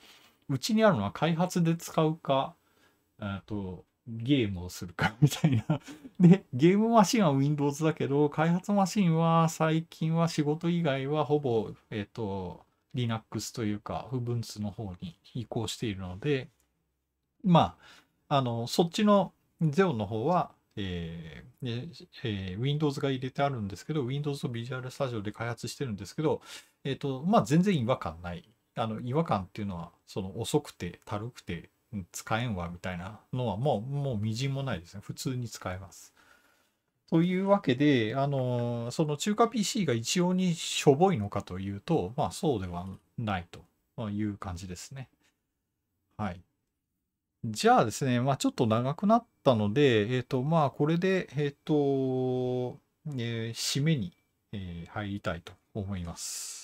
うちにあるのは開発で使うか、えっ、と、ゲームをするかみたいな (laughs) で、ゲームマシンは Windows だけど、開発マシンは最近は仕事以外はほぼ、えっ、と、Linux というか、Ubuntu の方に移行しているので、まあ、あの、そっちの ZEO の方は、えーえー、Windows が入れてあるんですけど、Windows と Visual Studio で開発してるんですけど、えっ、ー、と、まあ、全然違和感ない。あの、違和感っていうのは、その遅くて、たるくて、使えんわみたいなのはもう、もうみじんもないですね。普通に使えます。というわけで、あの、その中華 PC が一様にしょぼいのかというと、まあそうではないという感じですね。はい。じゃあですね、まあちょっと長くなったので、えっ、ー、と、まあこれで、えっ、ー、と、えー、締めに、え入りたいと思います。